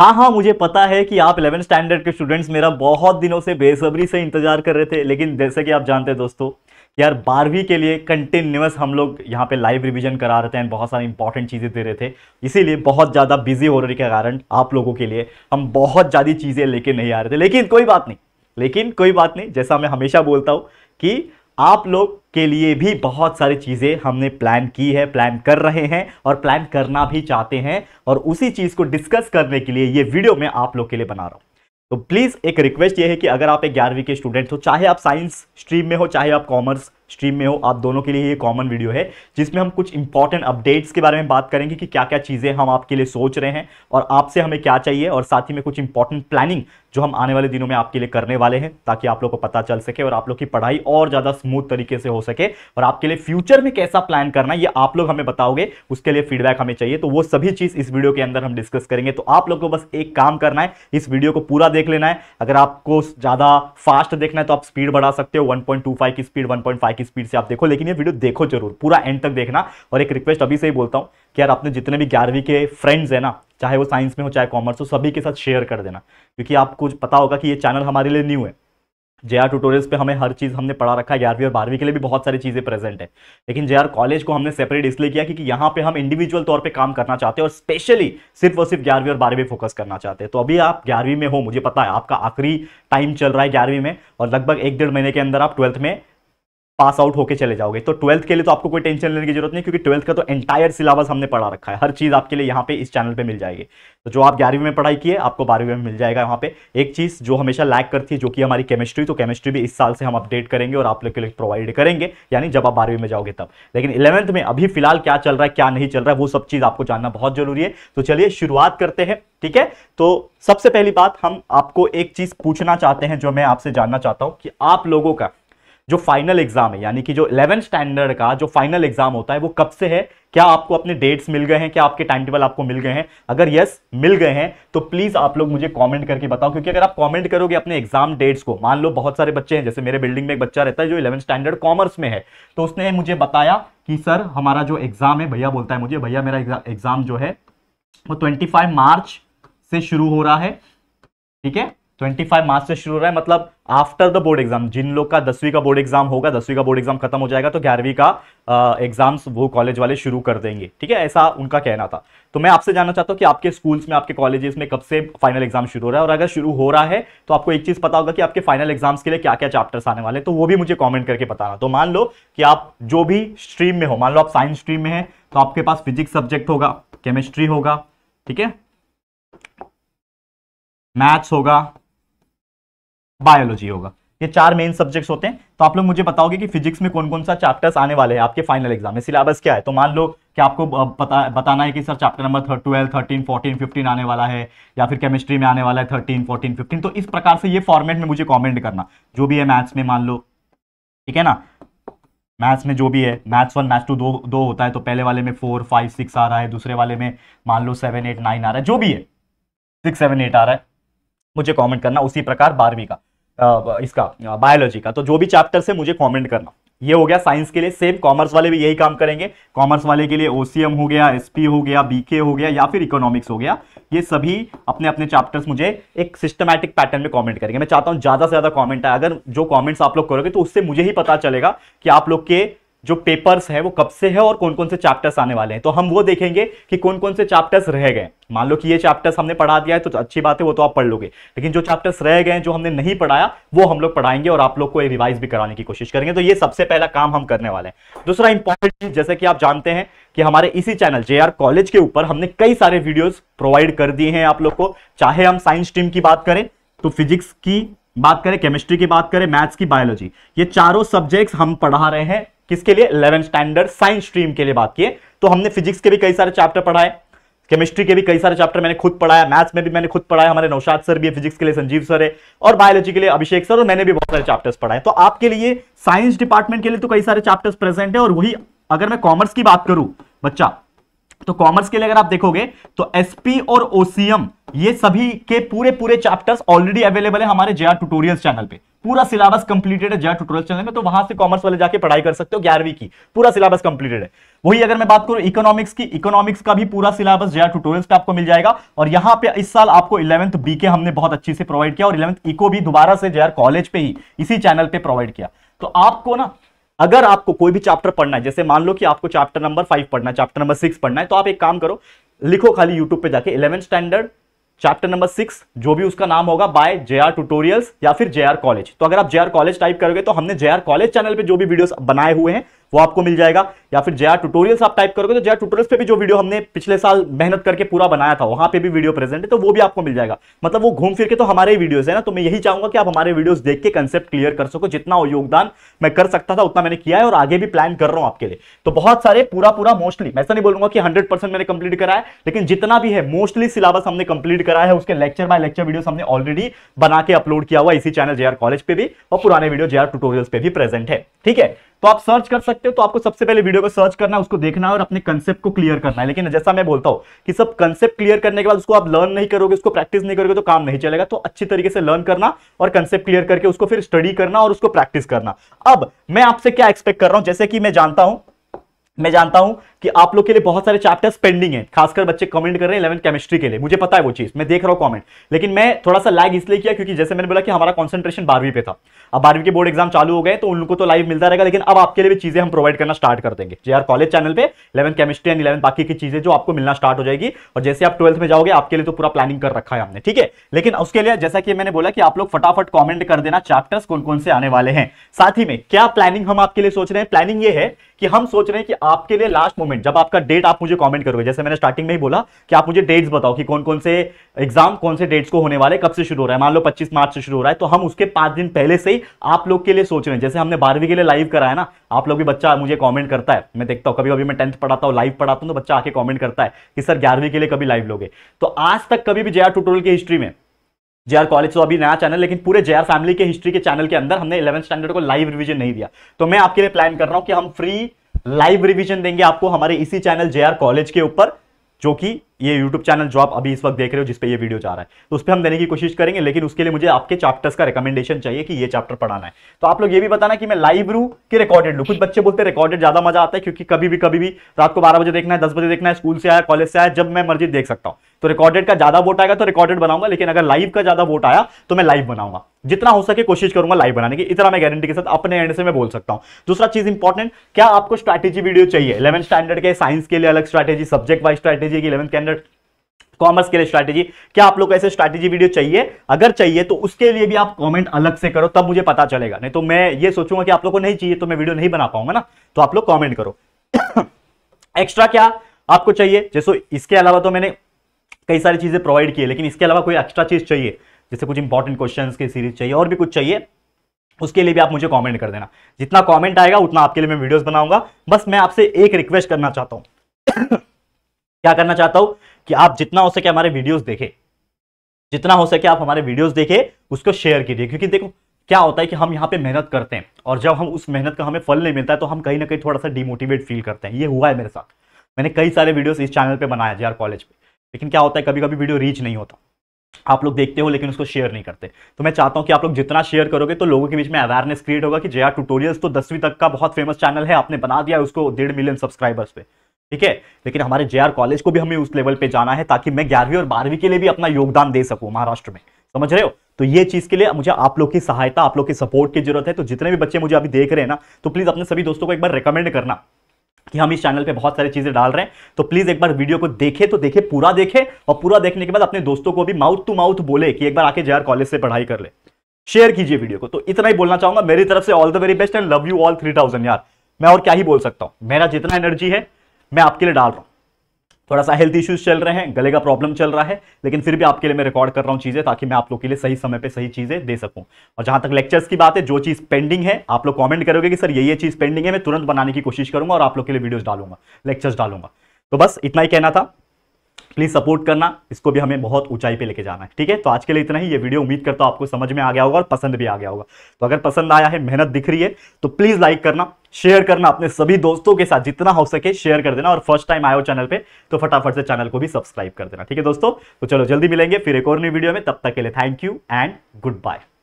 हाँ हाँ मुझे पता है कि आप इलेवन स्टैंडर्ड के स्टूडेंट्स मेरा बहुत दिनों से बेसब्री से इंतजार कर रहे थे लेकिन जैसे कि आप जानते हैं दोस्तों यार बारहवीं के लिए कंटिन्यूस हम लोग यहाँ पे लाइव रिवीजन करा रहे थे एंड बहुत सारी इंपॉर्टेंट चीज़ें दे रहे थे इसीलिए बहुत ज़्यादा बिजी हो रही के कारण आप लोगों के लिए हम बहुत ज़्यादा चीज़ें लेके नहीं आ रहे थे लेकिन कोई बात नहीं लेकिन कोई बात नहीं जैसा मैं हमेशा बोलता हूँ कि आप लोग के लिए भी बहुत सारी चीज़ें हमने प्लान की है प्लान कर रहे हैं और प्लान करना भी चाहते हैं और उसी चीज़ को डिस्कस करने के लिए ये वीडियो मैं आप लोग के लिए बना रहा हूँ तो प्लीज़ एक रिक्वेस्ट ये है कि अगर आप एक ग्यारहवीं के स्टूडेंट हो चाहे आप साइंस स्ट्रीम में हो चाहे आप कॉमर्स स्ट्रीम में हो आप दोनों के लिए ये कॉमन वीडियो है जिसमें हम कुछ इंपॉर्टेंट अपडेट्स के बारे में बात करेंगे कि क्या क्या चीज़ें हम आपके लिए सोच रहे हैं और आपसे हमें क्या चाहिए और साथ ही में कुछ इंपॉर्टेंट प्लानिंग जो हम आने वाले दिनों में आपके लिए करने वाले हैं ताकि आप लोग को पता चल सके और आप लोग की पढ़ाई और ज़्यादा स्मूथ तरीके से हो सके और आपके लिए फ्यूचर में कैसा प्लान करना ये आप लोग हमें बताओगे उसके लिए फीडबैक हमें चाहिए तो वो सभी चीज़ इस वीडियो के अंदर हम डिस्कस करेंगे तो आप लोग को बस एक काम करना है इस वीडियो को पूरा देख लेना है अगर आपको ज़्यादा फास्ट देखना है तो आप स्पीड बढ़ा सकते हो वन की स्पीड वन की स्पीड से आप देखो लेकिन ये वीडियो देखो जरूर पूरा एंड तक देखना और एक रिक्वेस्ट अभी से ही बोलता हूँ कि यार अपने जितने भी ग्यारहवीं के फ्रेंड्स हैं ना चाहे वो साइंस में हो चाहे कॉमर्स हो सभी के साथ शेयर कर देना क्योंकि आपको पता होगा कि ये चैनल हमारे लिए न्यू है जे आर ट्यूटोरियल्स पर हमें हर चीज़ हमने पढ़ा रखा है ग्यारहवीं और बारहवीं के लिए भी बहुत सारी चीज़ें प्रेजेंट है लेकिन जे आर कॉलेज को हमने सेपरेट इसलिए किया क्योंकि यहाँ पे हम इंडिविजुअल तौर पे काम करना चाहते हैं और स्पेशली सिर्फ और सिर्फ ग्यारहवीं और बारहवीं फोकस करना चाहते हैं तो अभी आप ग्यारहवीं में हो मुझे पता है आपका आखिरी टाइम चल रहा है ग्यारहवीं में और लगभग एक डेढ़ महीने के अंदर आप ट्वेल्थ में पास आउट होकर चले जाओगे तो ट्वेल्थ के लिए तो आपको कोई टेंशन लेने की जरूरत नहीं क्योंकि ट्वेल्थ का तो एंटायर सिलेबस हमने पढ़ा रखा है हर चीज़ आपके लिए यहाँ पे इस चैनल पे मिल जाएगी तो जो आप ग्यारहवीं में पढ़ाई किए आपको बारहवीं में मिल जाएगा यहाँ पे एक चीज़ जो हमेशा लैक करती है जो कि हमारी केमिस्ट्री तो केमिस्ट्री भी इस साल से हम अपडेट करेंगे और आप लोग के लिए प्रोवाइड करेंगे यानी जब आप बारहवीं में जाओगे तब लेकिन इलेवंथ में अभी फिलहाल क्या चल रहा है क्या नहीं चल रहा है वो सब चीज़ आपको जानना बहुत जरूरी है तो चलिए शुरुआत करते हैं ठीक है तो सबसे पहली बात हम आपको एक चीज़ पूछना चाहते हैं जो मैं आपसे जानना चाहता हूँ कि आप लोगों का जो फाइनल एग्जाम है यानी कि जो इलेवन स्टैंडर्ड का जो फाइनल एग्जाम होता है वो कब से है क्या आपको अपने डेट्स मिल गए हैं क्या आपके टाइम टेबल आपको मिल गए हैं अगर यस मिल गए हैं तो प्लीज आप लोग मुझे कमेंट करके बताओ क्योंकि अगर आप कमेंट करोगे अपने एग्जाम डेट्स को मान लो बहुत सारे बच्चे हैं जैसे मेरे बिल्डिंग में एक बच्चा रहता है जो इलेवन स्टैंडर्ड कॉमर्स में है तो उसने मुझे बताया कि सर हमारा जो एग्जाम है भैया बोलता है मुझे भैया मेरा एग्जाम जो है वो ट्वेंटी मार्च से शुरू हो रहा है ठीक है ट्वेंटी फाइव मार्च से शुरू हो रहा है मतलब आफ्टर द बोर्ड एग्जाम जिन लोग का दसवीं का बोर्ड एग्जाम होगा दसवीं का बोर्ड एग्जाम खत्म हो जाएगा तो ग्यारहवीं का एग्जाम्स वो कॉलेज वाले शुरू कर देंगे ठीक है ऐसा उनका कहना था तो मैं आपसे जानना चाहता हूँ कि आपके स्कूल्स में आपके कॉलेजेस में कब से फाइनल एग्जाम शुरू हो रहा है और अगर शुरू हो रहा है तो आपको एक चीज पता होगा कि आपके फाइनल एग्जाम्स के लिए क्या क्या चैप्टर्स आने वाले तो वो भी मुझे कॉमेंट करके बताना तो मान लो कि आप जो भी स्ट्रीम में हो मान लो आप साइंस स्ट्रीम में है तो आपके पास फिजिक्स सब्जेक्ट होगा केमिस्ट्री होगा ठीक है मैथ्स होगा बायोलॉजी होगा ये चार मेन सब्जेक्ट्स होते हैं तो आप लोग मुझे बताओगे कि फिजिक्स में कौन कौन सा चैप्टर्स आने वाले हैं आपके फाइनल एग्जाम में सिलेबस क्या है तो मान लो कि आपको बता, बताना है कि sir chapter number twelve thirteen fourteen fifteen आने वाला है या फिर केमिस्ट्री में आने वाला है थर्टीन फोर्टीन फिफ्टीन तो इस प्रकार से ये फॉर्मेट में मुझे कॉमेंट करना जो भी है मैथ्स में मान लो ठीक है ना मैथ्स में जो भी है मैथ्स वन मैथ्स टू दो दो होता है तो पहले वाले में फोर फाइव सिक्स आ रहा है दूसरे वाले में मान लो सेवन एट नाइन आ रहा है जो भी है सिक्स सेवन एट आ रहा है मुझे कमेंट करना उसी प्रकार बारहवीं का इसका बायोलॉजी का तो जो भी चैप्टर से मुझे कमेंट करना ये हो गया साइंस के लिए सेम कॉमर्स वाले भी यही काम करेंगे कॉमर्स वाले के लिए ओसीएम हो गया एसपी हो गया बीके हो गया या फिर इकोनॉमिक्स हो गया ये सभी अपने अपने चैप्टर्स मुझे एक सिस्टमैटिक पैटर्न में कमेंट करेंगे मैं चाहता हूं ज्यादा से ज्यादा कमेंट आए अगर जो कमेंट्स आप लोग करोगे तो उससे मुझे ही पता चलेगा कि आप लोग के जो पेपर्स है वो कब से है और कौन कौन से चैप्टर्स आने वाले हैं तो हम वो देखेंगे कि कौन कौन से चैप्टर्स रह गए मान लो कि ये चैप्टर्स हमने पढ़ा दिया है तो अच्छी बात है वो तो आप पढ़ लोगे लेकिन जो चैप्टर्स रह गए जो हमने नहीं पढ़ाया वो हम लोग पढ़ाएंगे और आप लोग को रिवाइज भी कराने की कोशिश करेंगे तो ये सबसे पहला काम हम करने वाले हैं दूसरा इंपॉर्टेंट चीज जैसे कि आप जानते हैं कि हमारे इसी चैनल जे कॉलेज के ऊपर हमने कई सारे वीडियोज प्रोवाइड कर दिए हैं आप लोग को चाहे हम साइंस टीम की बात करें तो फिजिक्स की बात करें केमिस्ट्री की बात करें मैथ्स की बायोलॉजी ये चारों सब्जेक्ट्स हम पढ़ा रहे हैं किसके लिए इलेवन स्टैंडर्ड साइंस स्ट्रीम के लिए बात की तो हमने फिजिक्स के भी कई सारे चैप्टर पढ़ाए केमिस्ट्री के भी कई सारे चैप्टर मैंने खुद पढ़ाया मैथ्स में भी मैंने खुद पढ़ाया हमारे नौशाद सर भी है फिजिक्स के लिए संजीव सर है और बायोलॉजी के लिए अभिषेक सर और मैंने भी बहुत सारे चैप्टर्स पढ़ाए तो आपके लिए साइंस डिपार्टमेंट के लिए तो कई सारे चैप्टर्स प्रेजेंट है और वही अगर मैं कॉमर्स की बात करूं बच्चा तो कॉमर्स के लिए अगर आप देखोगे तो एसपी और ओसीएम ये सभी के पूरे पूरे चैप्टर्स ऑलरेडी अवेलेबल है हमारे जेआर ट्यूटोरियल्स चैनल पे पूरा सिलेबस कंप्लीटेड है जेआर ट्यूटोरियल्स चैनल में तो वहां से कॉमर्स वाले जाके पढ़ाई कर सकते हो ग्यारहवीं की पूरा सिलेबस कंप्लीटेड है वही अगर मैं बात करूं इकोनॉमिक्स की इकोनॉमिक्स का भी पूरा सिलेबस जेआर ट्यूटोरियल्स पे आपको मिल जाएगा और यहाँ पे इस साल आपको इलेवंथ बी के हमने बहुत अच्छी से प्रोवाइड किया और इलेवंथ इको e भी दोबारा से जेआर कॉलेज पे ही इसी चैनल पर प्रोवाइड किया तो आपको ना अगर आपको कोई भी चैप्टर पढ़ना है जैसे मान लो कि आपको चैप्टर नंबर फाइव पढ़ना है चैप्टर नंबर सिक्स पढ़ना है तो आप एक काम करो लिखो खाली यूट्यूब पे जाके eleven standard chapter number six जो भी उसका नाम होगा बाय जे आर टूटोरियल या फिर जे आर कॉलेज तो अगर आप जे आर कॉलेज टाइप करोगे तो हमने जे आर कॉलेज चैनल पे जो भी वीडियोस बनाए हुए हैं वो आपको मिल जाएगा या फिर जया ट्यूटोरियल्स आप टाइप करोगे तो जया ट्यूटोरियल्स पे भी जो वीडियो हमने पिछले साल मेहनत करके पूरा बनाया था वहां पे भी वीडियो प्रेजेंट है तो वो भी आपको मिल जाएगा मतलब वो घूम फिर के तो हमारे वीडियो वीडियोस है ना तो मैं यही चाहूंगा कि आप हमारे वीडियोस देख के कंसेप्ट क्लियर कर सको जितना योगदान मैं कर सकता था उतना मैंने किया है और आगे भी प्लान कर रहा हूं आपके लिए तो बहुत सारे पूरा पूरा मोस्टली मैं ऐसा नहीं बोलूंगा कि हंड्रेड मैंने कंप्लीट करा है लेकिन जितना भी है मोस्टली सिलेबस हमने कंप्लीट करा है उसके लेक्चर बाय लेक्चर वीडियो हमने ऑलरेडी बना के अपलोड किया हुआ इसी चैनल जे कॉलेज पे भी और पुराने वीडियो जे ट्यूटोरियल्स पे भी प्रेजेंट है ठीक है तो आप सर्च कर सकते हो तो आपको सबसे पहले वीडियो को सर्च करना है उसको देखना है और अपने कंसेप्ट को क्लियर करना है लेकिन जैसा मैं बोलता हूं कि सब कंसेप्ट क्लियर करने के बाद उसको आप लर्न नहीं करोगे उसको प्रैक्टिस नहीं करोगे तो काम नहीं चलेगा तो अच्छी तरीके से लर्न करना और कंसेप्ट क्लियर करके उसको फिर स्टडी करना और उसको प्रैक्टिस करना अब मैं आपसे क्या एक्सपेक्ट कर रहा हूं जैसे कि मैं जानता हूं मैं जानता हूं कि आप लोग के लिए बहुत सारे चैप्टर्स पेंडिंग हैं खासकर बच्चे कमेंट कर रहे हैं इलेवन केमिस्ट्री के लिए मुझे पता है वो चीज मैं देख रहा हूँ कमेंट लेकिन मैं थोड़ा सा लाइक इसलिए किया क्योंकि जैसे मैंने बोला कि हमारा कॉन्सेंट्रेशन बारहवीं पे था अब बारहवीं के बोर्ड एग्जाम चालू हो गए तो उनको तो लाइव मिलता रहेगा लेकिन अब आपके लिए भी चीजें हम प्रोवाइड करना स्टार्ट कर देंगे जे कॉलेज चैनल पर इलेवन केमिस्ट्री एंड इलेवन बाकी की चीजें जो आपको मिलना स्टार्ट हो जाएगी और जैसे आप ट्वेल्थ में जाओगे आपके लिए तो पूरा प्लानिंग कर रखा है हमने ठीक है लेकिन उसके लिए जैसा कि मैंने बोला कि आप लोग फटाफट कॉमेंट कर देना चैप्टर्स कौन कौन से आने वाले हैं साथ ही में क्या प्लानिंग हम आपके लिए सोच रहे हैं प्लानिंग ये है कि हम सोच रहे हैं कि आपके लिए लास्ट मोमेंट मूवमेंट जब आपका डेट आप मुझे कमेंट करोगे जैसे मैंने स्टार्टिंग में ही बोला कि आप मुझे डेट्स बताओ कि कौन कौन से एग्जाम कौन से डेट्स को होने वाले कब से शुरू हो रहा है मान लो 25 मार्च से शुरू हो रहा है तो हम उसके पांच दिन पहले से ही आप लोग के लिए सोच रहे हैं जैसे हमने बारहवीं के लिए लाइव कराया ना आप लोग भी बच्चा मुझे कॉमेंट करता है मैं देखता हूँ कभी कभी मैं टेंथ पढ़ाता हूँ लाइव पढ़ाता हूँ तो बच्चा आके कॉमेंट करता है कि सर ग्यारहवीं के लिए कभी लाइव लोगे तो आज तक कभी भी जे ट्यूटोरियल की हिस्ट्री में जेआर कॉलेज तो अभी नया चैनल लेकिन पूरे जे फैमिली के हिस्ट्री के चैनल के अंदर हमने इलेवन स्टैंडर्ड को लाइव रिवीजन नहीं दिया तो मैं आपके लिए प्लान कर रहा हूँ कि हम फ्री लाइव रिवीजन देंगे आपको हमारे इसी चैनल जे कॉलेज के ऊपर जो कि ये यूट्यूब चैनल जो आप अभी इस वक्त देख रहे हो जिस पे ये वीडियो जा रहा है तो उस पर हम देने की कोशिश करेंगे लेकिन उसके लिए मुझे आपके चैप्टर्स का रिकमेंडेशन चाहिए कि ये चैप्टर पढ़ाना है तो आप लोग ये भी बताना कि मैं लाइव रू कि रिकॉर्डेड लू कुछ बच्चे बोलते हैं रिकॉर्डेड ज्यादा मजा आता है क्योंकि कभी भी कभी भी रात को बारह बजे देखना है दस बजे देखना है स्कूल से आया कॉलेज से आया जब मैं मर्जी देख सकता हूँ तो रिकॉर्डेड का ज्यादा वोट आएगा तो रिकॉर्डेड बनाऊंगा लेकिन अगर लाइव का ज्यादा वोट आया तो मैं लाइव बनाऊंगा जितना हो सके कोशिश करूंगा लाइव बनाने की इतना मैं गारंटी के साथ अपने एंड से मैं बोल सकता हूं दूसरा चीज इंपॉर्टेंट क्या आपको स्ट्रैटेजी वीडियो चाहिए इलेवन स्टैंडर्ड के साइंस के लिए अलग स्ट्रैटेजी सब्जेक्ट वाइज स्ट्रैटेजी की इलेवंथ स्टैंडर्ड कॉमर्स के लिए स्ट्रैटेजी क्या आप लोग ऐसे स्ट्रैटेजी वीडियो चाहिए अगर चाहिए तो उसके लिए भी आप कमेंट अलग से करो तब मुझे पता चलेगा नहीं तो मैं ये सोचूंगा कि आप लोग को नहीं चाहिए तो मैं वीडियो नहीं बना पाऊंगा ना तो आप लोग कॉमेंट करो एक्स्ट्रा क्या आपको चाहिए जैसे इसके अलावा तो मैंने कई सारी चीजें प्रोवाइड की है लेकिन इसके अलावा कोई एक्स्ट्रा चीज चाहिए जैसे कुछ इंपॉर्टेंट क्वेश्चन की सीरीज चाहिए और भी कुछ चाहिए उसके लिए भी आप मुझे कमेंट कर देना जितना कमेंट आएगा उतना आपके लिए मैं वीडियोस बनाऊंगा बस मैं आपसे एक रिक्वेस्ट करना चाहता हूँ क्या करना चाहता हूं कि आप जितना हो सके हमारे वीडियोस देखें जितना हो सके आप हमारे वीडियोस देखें उसको शेयर कीजिए क्योंकि देखो क्या होता है कि हम यहाँ पे मेहनत करते हैं और जब हम उस मेहनत का हमें फल नहीं मिलता है तो हम कहीं ना कहीं थोड़ा सा डिमोटिवेट फील करते हैं ये हुआ है मेरे साथ मैंने कई सारे वीडियोस इस चैनल पे बनाया जे कॉलेज पे लेकिन क्या होता है कभी कभी वीडियो रीच नहीं होता आप लोग देखते हो लेकिन उसको शेयर नहीं करते तो मैं चाहता हूँ कि आप लोग जितना शेयर करोगे तो लोगों के बीच में अवेयरनेस क्रिएट होगा कि जे ट्यूटोरियल्स तो दसवीं तक का बहुत फेमस चैनल है आपने बना दिया उसको डेढ़ मिलियन सब्सक्राइबर्स पे ठीक है लेकिन हमारे जे कॉलेज को भी हमें उस लेवल पे जाना है ताकि मैं ग्यारहवीं और बारहवीं के लिए भी अपना योगदान दे सकूं महाराष्ट्र में समझ रहे हो तो ये चीज के लिए मुझे आप लोग की सहायता आप लोग के सपोर्ट की जरूरत है तो जितने भी बच्चे मुझे अभी देख रहे हैं ना तो प्लीज अपने सभी दोस्तों को एक बार रिकमेंड करना कि हम इस चैनल पे बहुत सारी चीजें डाल रहे हैं तो प्लीज एक बार वीडियो को देखे तो देखे पूरा देखे और पूरा देखने के बाद अपने दोस्तों को भी माउथ टू माउथ बोले कि एक बार आके जयर कॉलेज से पढ़ाई कर ले शेयर कीजिए वीडियो को तो इतना ही बोलना चाहूंगा मेरी तरफ से all the very best and love you all three यार मैं और क्या ही बोल सकता हूं मेरा जितना एनर्जी है मैं आपके लिए डाल रहा हूँ थोड़ा सा हेल्थ इश्यूज चल रहे हैं गले का प्रॉब्लम चल रहा है लेकिन फिर भी आपके लिए मैं रिकॉर्ड कर रहा हूँ चीज़ें ताकि मैं आप लोग के लिए सही समय पे सही चीज़ें दे सकूँ और जहाँ तक लेक्चर्स की बात है जो चीज़ पेंडिंग है आप लोग कमेंट करोगे कि सर ये ये चीज़ पेंडिंग है मैं तुरंत बनाने की कोशिश करूँगा और आप लोग के लिए वीडियोज़ डालूंगा लेक्चर्स डालूंगा तो बस इतना ही कहना था प्लीज सपोर्ट करना इसको भी हमें बहुत ऊंचाई पे लेके जाना है ठीक है तो आज के लिए इतना ही ये वीडियो उम्मीद करता हूं आपको समझ में आ गया होगा और पसंद भी आ गया होगा तो अगर पसंद आया है मेहनत दिख रही है तो प्लीज लाइक करना शेयर करना अपने सभी दोस्तों के साथ जितना हो सके शेयर कर देना और फर्स्ट टाइम आयो चैनल पे तो फटाफट से चैनल को भी सब्सक्राइब कर देना ठीक है दोस्तों तो चलो जल्दी मिलेंगे फिर एक और नई वीडियो में तब तक के लिए thank you and good bye